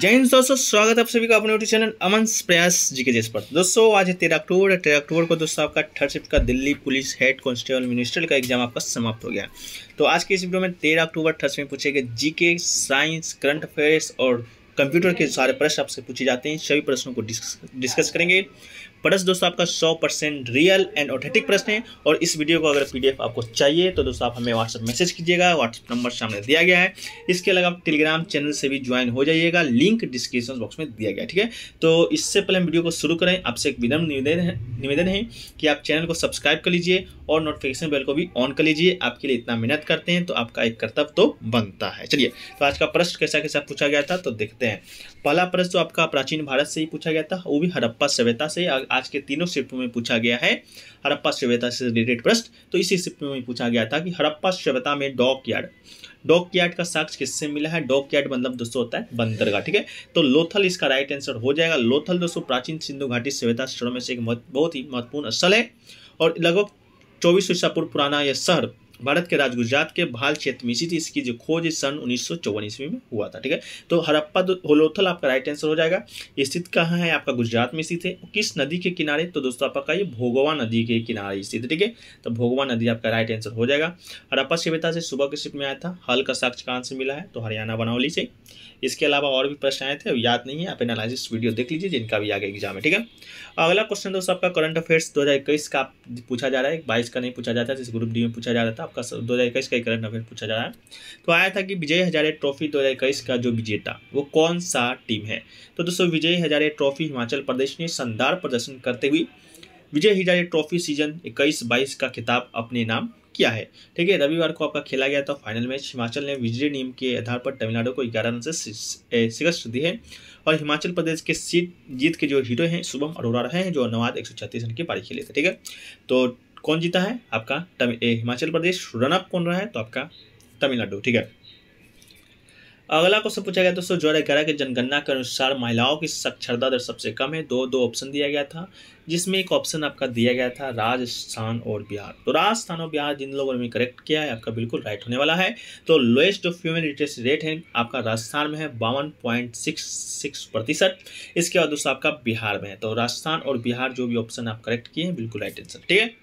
जय हिंद दोस्तों स्वागत है आप सभी का अपने यूट्यूब चैनल अमन प्रयास जी के जिस पर दोस्तों आज है तेरह अक्टूबर तेरह अक्टूबर को दोस्तों आपका थर्ड शिफ्ट का Delhi police head constable minister का एग्जाम आपका समाप्त हो गया तो आज के इस वीडियो में तेरह अक्टूबर थर्ड में पूछे गए जीके साइंस करंट अफेयर्स और कंप्यूटर के सारे प्रश्न आपसे पूछे जाते हैं सभी प्रश्नों को डिस्कस करेंगे प्रश्न दोस्तों आपका 100 परसेंट रियल एंड ऑथेंटिक प्रश्न है और इस वीडियो को अगर पीडीएफ आपको चाहिए तो दोस्तों आप हमें व्हाट्सअप मैसेज कीजिएगा व्हाट्सअप नंबर सामने दिया गया है इसके अलावा आप टेलीग्राम चैनल से भी ज्वाइन हो जाइएगा लिंक डिस्क्रिप्शन बॉक्स में दिया गया ठीक है तो इससे पहले हम वीडियो को शुरू करें आपसे एक विनम्र निवेदन है निवेदन है कि आप चैनल को सब्सक्राइब कर लीजिए और नोटिफिकेशन बेल को भी ऑन कर लीजिए आपके लिए इतना मेहनत करते हैं तो आपका एक कर्तव्य तो बनता है चलिए तो आज का प्रश्न कैसा कैसा पूछा गया था तो देखते हैं पहला प्रश्न तो आपका प्राचीन भारत से ही पूछा गया था वो भी हड़प्पा सभ्यता से आज के तीनों शिप में पूछा गया है हड़प्पा सभ्यता से रिलेटेड प्रश्न तो इसी शिप में पूछा गया था कि हड़प्पा सभ्यता में डॉक यार्ड डॉक यार्ड का साक्ष किससे मिला है डॉक यार्ड मतलब दोस्तों होता है बंदरगाह ठीक है तो लोथल इसका राइट आंसर हो जाएगा लोथल दोस्तों प्राचीन सिंधु घाटी सभ्यता स्थलों में से एक बहुत ही महत्वपूर्ण स्थल है और लगभग चौबीस ईसा पूर्व पुराना यह शहर भारत के राज गुजरात के भाल क्षेत्र में थी इसकी जो खोज सन उन्नीस सौ में हुआ था ठीक है तो हरप्पा होलोथल आपका राइट आंसर हो जाएगा स्थित कहाँ है आपका गुजरात में स्थित है किस नदी के किनारे तो दोस्तों आपका ये भोगवा नदी के किनारे स्थित ठीक है तो भोगवा नदी आपका राइट आंसर हो जाएगा हरप्पा सभ्यता से सुबह के शिप में आया था हल का साक्ष्य कहाँ से मिला है तो हरियाणा बनौली से इसके अलावा और भी प्रश्न आए थे याद नहीं है आप एनालिस वीडियो देख लीजिए जिनका भी आगे एग्जाम है ठीक है अगला क्वेश्चन दोस्तों आपका करंट अफेयर्स दो का पूछा जा रहा है बाईस का नहीं पूछा जाता है जिस ग्रुप डी में पूछा जा रहा था आपका दो हज़ार इक्कीस का एक करंट अफेयर पूछा जा रहा है तो आया था कि विजय हजारे ट्रॉफी दो का जो विजेता वो कौन सा टीम है तो दोस्तों विजय हजारे ट्रॉफी हिमाचल प्रदेश ने शानदार प्रदर्शन करते हुए विजय हजारे ट्रॉफी सीजन इक्कीस बाईस का खिताब अपने नाम किया है ठीक है रविवार को आपका खेला गया था फाइनल मैच हिमाचल ने विजय नियम के आधार पर तमिलनाडु को ग्यारह रन से शिकस्त दी है और हिमाचल प्रदेश के सीट जीत के जो हीरो हैं शुभम अरोड़ा रहे हैं जो नवाद एक सौ छत्तीस रन की पारी खेले थे ठीक है तो कौन जीता है आपका हिमाचल प्रदेश रनअप कौन रहा है तो आपका तमिलनाडु ठीक है अगला क्वेश्चन पूछा गया दोस्तों जो ग्यारह के जनगणना के अनुसार महिलाओं की साक्षरता दर सबसे कम है दो दो ऑप्शन दिया गया था जिसमें एक ऑप्शन आपका दिया गया था राजस्थान और बिहार तो राजस्थान और बिहार जिन लोगों ने करेक्ट किया है आपका बिल्कुल राइट होने वाला है तो लोएस्ट जो फीमेल लिटरेसी रेट है आपका राजस्थान में है बावन पॉइंट प्रतिशत इसके बाद दोस्तों आपका बिहार में है तो राजस्थान और बिहार जो भी ऑप्शन आप करेक्ट किए हैं बिल्कुल राइट आंसर ठीक है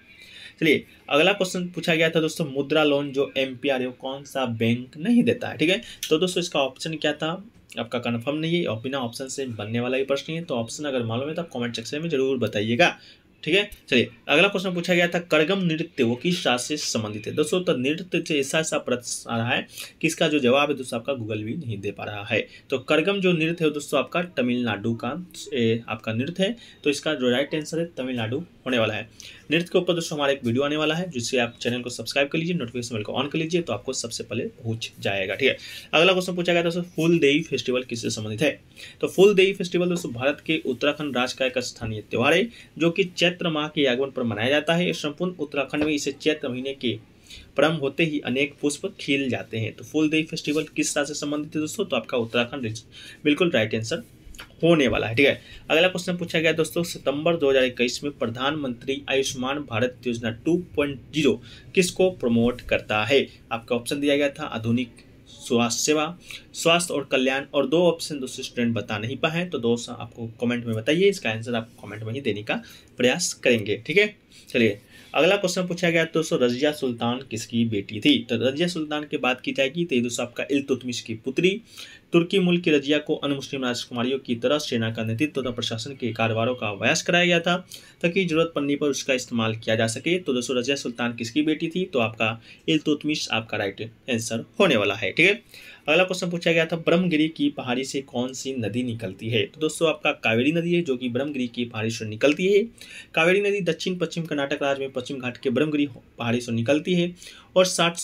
चलिए अगला क्वेश्चन पूछा गया था दोस्तों मुद्रा लोन जो एम पी आर कौन सा बैंक नहीं देता है ठीक है तो दोस्तों इसका ऑप्शन क्या था आपका कन्फर्म नहीं है और बिना ऑप्शन से बनने वाला भी प्रश्न है तो ऑप्शन अगर मालूम है तो आप कमेंट सेक्शन में जरूर बताइएगा ठीक है चलिए अगला क्वेश्चन पूछा गया था करगम नृत्य वो किस शास्त्र से संबंधित है दोस्तों तो नृत्य से ऐसा ऐसा प्रश्न आ रहा है कि इसका जो जवाब है दोस्तों आपका गूगल भी नहीं दे पा रहा है तो करगम जो नृत्य है दोस्तों आपका तमिलनाडु का ए, आपका नृत्य है तो इसका जो राइट आंसर है तमिलनाडु होने वाला है नृत्य के ऊपर दोस्तों हमारा एक वीडियो आने वाला है जिससे आप चैनल को सब्सक्राइब कर लीजिए नोटिफिकेशन बिल को ऑन कर लीजिए तो आपको सबसे पहले पूछ जाएगा ठीक है अगला क्वेश्चन पूछा गया दोस्तों फूल देवी फेस्टिवल किससे संबंधित है तो फूल देवी फेस्टिवल दोस्तों भारत के उत्तराखंड राज्य का एक स्थानीय त्यौहार है जो कि चैत्र माह के आगमन पर मनाया जाता है संपूर्ण उत्तराखंड में इसे चैत्र महीने के प्रारंभ होते ही अनेक पुष्प खिल जाते हैं तो फूलदेई फेस्टिवल किस तरह से संबंधित है दोस्तों तो आपका उत्तराखंड बिल्कुल राइट आंसर होने वाला है ठीक है अगला क्वेश्चन पूछा गया दोस्तों सितंबर 2021 में प्रधानमंत्री आयुष्मान भारत योजना 2.0 किसको प्रमोट करता है आपका ऑप्शन दिया गया था आधुनिक स्वास्थ्य सेवा स्वास्थ्य और कल्याण और दो ऑप्शन दोस्तों स्टूडेंट बता नहीं पाए तो दोस्तों आपको कमेंट में बताइए इसका आंसर आप कमेंट में ही देने का प्रयास करेंगे ठीक है चलिए अगला क्वेश्चन पूछा गया दोस्तों रजिया सुल्तान किसकी बेटी थी तो रजिया सुल्तान की बात की जाएगी तो ये दोस्तों आपका इलतुतमिश की पुत्री तुर्की मूल की रजिया को अन्य मुस्लिम राजकुमारियों की तरह सेना का नेतृत्व तथा प्रशासन के कारोबारों का अभ्यास कराया गया था ताकि जरूरत पड़ने पर उसका इस्तेमाल किया जा सके तो दोस्तों रजिया सुल्तान किसकी बेटी थी तो आपका इलतुतमिश आपका राइट आंसर होने वाला है ठीक है अगला क्वेश्चन पूछा गया था ब्रह्मगिरी की पहाड़ी से कौन सी नदी निकलती है तो दोस्तों आपका कावेरी नदी है जो कि ब्रह्मगिरी की पहाड़ी से निकलती है कावेरी नदी दक्षिण पश्चिम कर्नाटक राज्य में पश्चिम घाट के ब्रह्मगिरी पहाड़ी से निकलती है और सात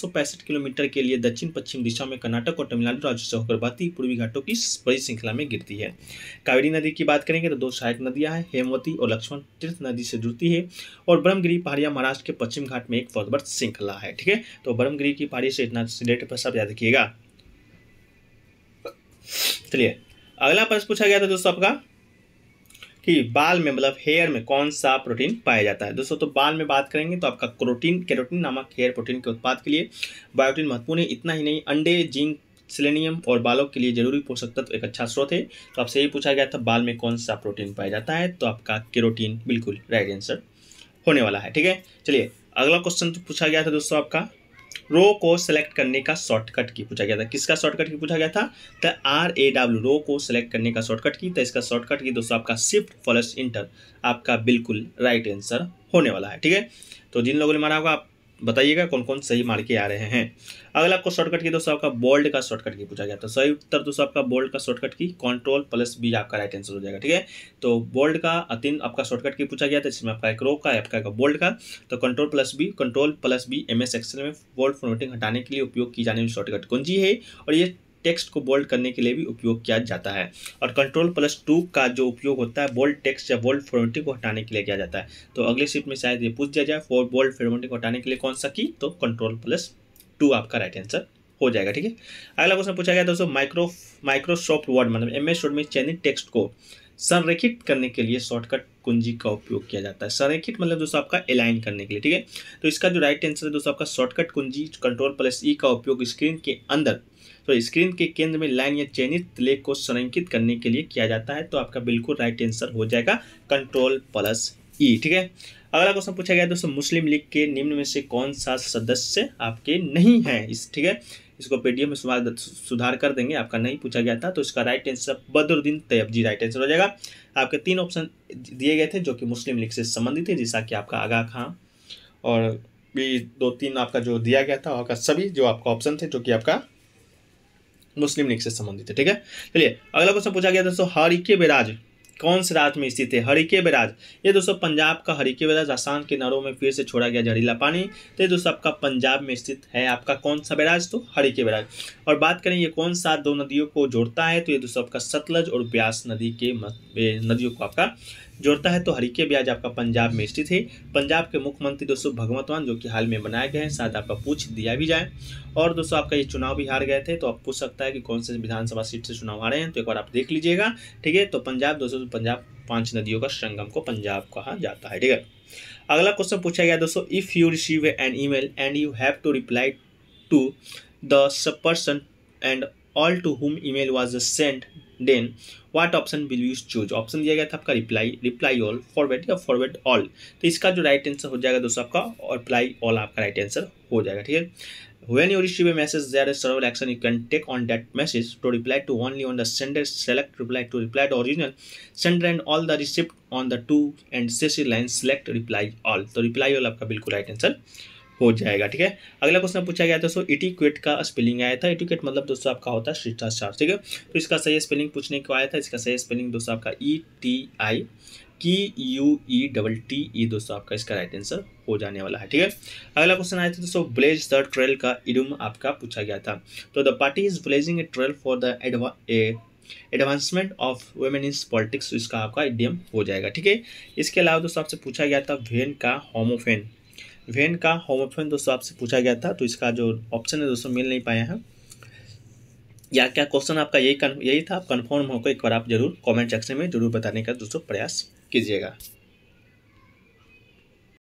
किलोमीटर के लिए दक्षिण पश्चिम दिशा में कर्नाटक और तमिलनाडु राज्य से होकर बहती पूर्वी घाटों की बड़ी श्रृंखला में गिरती है कावेरी नदी की बात करेंगे तो दो सहायक नदियां हैं हेमवती और लक्ष्मण तीर्थ नदी से जुड़ती है और ब्रह्मगिरी पहाड़िया महाराष्ट्र के पश्चिम घाट में एक पर्वत श्रृंखला है ठीक है तो ब्रह्मगिरी की पहाड़ी से इतना डेट पर सब याद रखिएगा चलिए अगला प्रश्न पूछा गया था दोस्तों आपका कि बाल में मतलब हेयर में कौन सा प्रोटीन पाया जाता है दोस्तों तो बाल में बात करेंगे तो आपका क्रोटीन कैरोटीन नामक हेयर प्रोटीन के उत्पाद के लिए बायोटीन महत्वपूर्ण है इतना ही नहीं अंडे जिंक सिलेनियम और बालों के लिए जरूरी पोषक तत्व एक अच्छा स्रोत है तो आपसे ये पूछा गया था बाल में कौन सा प्रोटीन पाया जाता है तो आपका केरोटीन बिल्कुल राइट आंसर होने वाला है ठीक है चलिए अगला क्वेश्चन तो पूछा गया था दोस्तों आपका रो को सेलेक्ट करने का शॉर्टकट की पूछा गया था किसका शॉर्टकट की पूछा गया था तो आर ए डब्ल्यू रो को सेलेक्ट करने का शॉर्टकट की तो इसका शॉर्टकट की दोस्तों आपका शिफ्ट प्लस इंटर आपका बिल्कुल राइट आंसर होने वाला है ठीक है तो जिन लोगों ने मारा होगा आप बताइएगा कौन कौन सही मार के आ रहे हैं अगला आपको शॉर्टकट की दोस्तों आपका बोल्ड का शॉर्टकट की पूछा गया तो सही उत्तर दोस्तों आपका बोल्ड का शॉर्टकट की कंट्रोल प्लस बी आपका राइट आंसर हो जाएगा ठीक है तो बोल्ड का अतिन आपका शॉर्टकट की पूछा गया था इसमें आपका एक रो का आपका एक बोल्ड का तो control plus B control plus B MS एस एक्सल में बोल्ड फॉर्मेटिंग हटाने के लिए उपयोग की जाने वाली शॉर्टकट कौन सी है और ये टेक्स्ट को बोल्ड करने के लिए भी उपयोग किया जाता है और कंट्रोल प्लस टू का जो उपयोग होता है बोल्ड टेक्स्ट या बोल्ड फॉर्मेटिंग को हटाने के लिए किया जाता है तो अगले शिफ्ट में शायद ये पूछ दिया जाए फॉर बोल्ड फॉर्मेटिंग को हटाने के लिए कौन सा की तो कंट्रोल प्लस टू आपका राइट आंसर हो जाएगा ठीक है अगला क्वेश्चन पूछा गया दोस्तों माइक्रो माइक्रोसॉफ्ट वर्ड मतलब एम एस वर्ड में चयनित टेक्स्ट को संरेखित करने के लिए शॉर्टकट कुंजी का उपयोग किया जाता है संरेखित मतलब दोस्तों आपका अलाइन करने के लिए ठीक है तो इसका जो राइट आंसर है दोस्तों आपका शॉर्टकट कुंजी कंट्रोल प्लस ई का उपयोग स्क्रीन के अंदर तो स्क्रीन के केंद्र में लाइन या चयनित लेख को संरेखित करने के लिए किया जाता है तो आपका बिल्कुल राइट आंसर हो जाएगा कंट्रोल प्लस ई ठीक है अगला क्वेश्चन पूछा गया दोस्तों मुस्लिम लीग के निम्न में से कौन सा सदस्य आपके नहीं है इस ठीक है इसको पीडीएम में सुधार कर देंगे आपका नहीं पूछा गया था तो इसका right answer Badruddin Tyabji right answer हो जाएगा आपके तीन ऑप्शन दिए गए थे जो कि मुस्लिम लीग से संबंधित थे जैसा कि आपका आगा खां और भी दो तीन आपका जो दिया गया था आपका सभी जो आपका ऑप्शन थे जो कि आपका मुस्लिम लीग से संबंधित है ठीक है चलिए अगला क्वेश्चन पूछा गया दोस्तों हरिके बेराज कौन से राज्य में स्थित है हरिके बैराज ये दोस्तों पंजाब का हरिके बैराज आसान के नरों में फिर से छोड़ा गया जहरीला पानी तो ये दोस्तों आपका पंजाब में स्थित है आपका कौन सा बैराज तो हरिके बैराज और बात करें ये कौन सा दो नदियों को जोड़ता है तो ये दोस्तों आपका सतलज और ब्यास नदी के नदियों को आपका जोड़ता है तो हरिके ब्याज आपका पंजाब में स्थित है पंजाब के मुख्यमंत्री दोस्तों भगवंत मान जो कि हाल में बनाए गए हैं शायद आपका पूछ दिया भी जाए और दोस्तों आपका ये चुनाव भी हार गए थे तो आप पूछ सकता है कि कौन से विधानसभा सीट से चुनाव हारे हैं तो एक बार आप देख लीजिएगा ठीक है तो पंजाब दोस्तों पंजाब पांच नदियों का संगम को पंजाब कहा जाता है ठीक है अगला क्वेश्चन पूछा गया दोस्तों if you receive an e and you have to reply to the person and all to whom mail was send then what option will you choose option दिया गया था आपका रिप्लाई रिप्लाई ऑल फॉरवर्ड या forward all तो इसका जो right answer हो जाएगा दोस्तों आपका और रिप्लाई ऑल आपका राइट आंसर हो जाएगा ठीक है when you receive a message there is several action you can take on that message to reply to only on the sender select reply to reply to original sender and all the receipt on the to and cc line select reply all तो reply all आपका बिल्कुल right answer हो जाएगा ठीक है अगला question पूछा गया दोस्तों इटिक्वेट का स्पेलिंग आया था इटिक्वेट मतलब दोस्तों आपका होता है शिष्टाचार ठीक है तो इसका सही स्पेलिंग पूछने को आया था इसका सही स्पेलिंग दोस्तों आपका ई T I Q U E double T E दोस्तों आपका इसका राइट आंसर हो जाने वाला है ठीक है अगला क्वेश्चन आया था दोस्तों ब्लेज द ट्रेल का इडम आपका पूछा गया था तो the party is blazing a trail for the adva advancement of women in politics इसका आपका इडियम हो जाएगा ठीक है इसके अलावा दोस्तों आपसे पूछा गया था वेन का होमोफेन वेन का होम ऑप्शन दोस्तों आपसे पूछा गया था तो इसका जो ऑप्शन है दोस्तों मिल नहीं पाया है या क्या क्वेश्चन आपका यही यही था आप कन्फर्म होकर एक बार आप जरूर कमेंट सेक्शन में जरूर बताने का दोस्तों प्रयास कीजिएगा